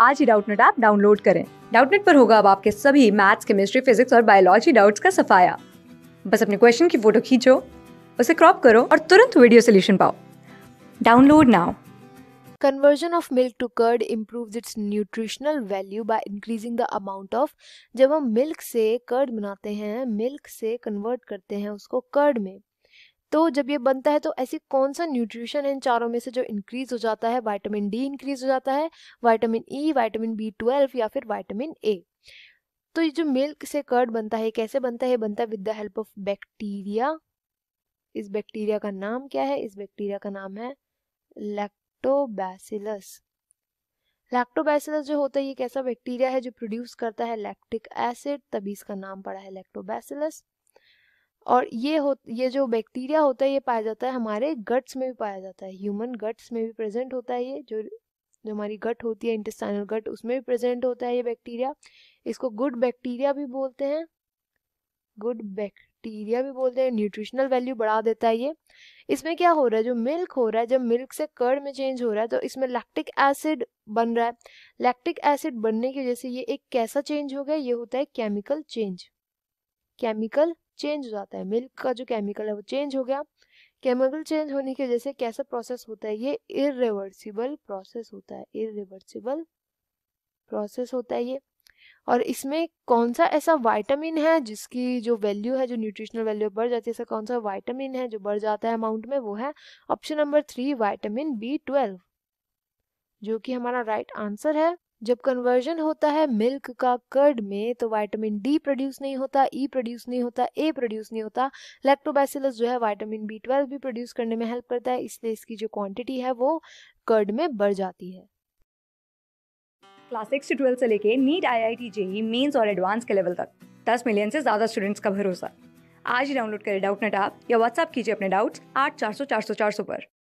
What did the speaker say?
आज ही Doubtnut app download करें डाउटनेट पर होगा अब आपके सभी मैथ्स केमिस्ट्री फिजिक्स और बायोलॉजी डाउट्स का सफाया बस अपने क्वेश्चन की फोटो खींचो उसे क्रॉप करो और तुरंत वीडियो सोल्यूशन पाओ download now conversion of milk to curd improves its nutritional value by increasing the amount of जब हम milk से curd बनाते हैं milk से convert करते हैं उसको curd में तो जब ये बनता है तो ऐसी कौन सा न्यूट्रिशन इन चारों में से जो इंक्रीज हो जाता है वाइटामिन डी इंक्रीज हो जाता है vitamin E vitamin B twelve या फिर वाइटामिन ए तो ये जो मिल्क से कर्ड बनता है कैसे बनता है बनता है with the help of bacteria इस बैक्टीरिया का नाम क्या है इस बैक्टीरिया का नाम है लैक्टोबैसिलस लैक्टोबैसिलस जो होता है ये कैसा बैक्टीरिया है जो प्रोड्यूस करता है लैक्टिक एसिड तभी इसका नाम पड़ा है लैक्टोबैसिलस और ये हो ये जो बैक्टीरिया होता है ये पाया जाता है हमारे गट्स में भी पाया जाता है ह्यूमन गट्स में भी प्रेजेंट होता है ये जो जो हमारी गट होती है इंटेस्टाइनल गट उसमें भी प्रेजेंट होता है ये बैक्टीरिया इसको गुड बैक्टीरिया भी बोलते हैं गुड बैक्टीरिया भी बोलते हैं न्यूट्रिशनल वैल्यू बढ़ा देता है ये इसमें क्या हो रहा है जो मिल्क हो रहा है जब मिल्क से कर्ड में चेंज हो रहा है तो इसमें लैक्टिक एसिड बन रहा है लैक्टिक एसिड बनने की वजह से ये एक कैसा चेंज हो गया ये होता है केमिकल चेंज केमिकल चेंज हो जाता है मिल्क का जो केमिकल है वो चेंज हो गया केमिकल चेंज होने की वजह से कैसा प्रोसेस होता है ये इरिवर्सिबल प्रोसेस होता है इरिवर्सिबल प्रोसेस होता है ये और इसमें कौन सा ऐसा वाइटामिन है जिसकी जो वैल्यू है जो न्यूट्रिशनल वैल्यू बढ़ जाती है ऐसा कौन सा वाइटामिन है जो बढ़ जाता है अमाउंट में वो है option number three vitamin B twelve जो कि हमारा राइट right आंसर है जब कन्वर्जन होता है मिल्क का कर्ड में तो वाइटामिन डी प्रोड्यूस नहीं होता ई e प्रोड्यूस नहीं होता ए प्रोड्यूस नहीं होता लैक्टोबैसिलस जो है वाइटामिन बी ट्वेल्व भी प्रोड्यूस करने में हेल्प करता है इसलिए इसकी जो क्वांटिटी है वो कर्ड में बढ़ जाती है क्लास सिक्स से ट्वेल्थ से लेके NEET I I T JEE Mains और एडवांस के लेवल तक दस मिलियन से ज़्यादा स्टूडेंट्स का भरोसा आज ही डाउनलोड करें डाउट नेट आप या व्हाट्सअप कीजिए अपने डाउट्स आठ चार सौ चार सौ चार सौ पर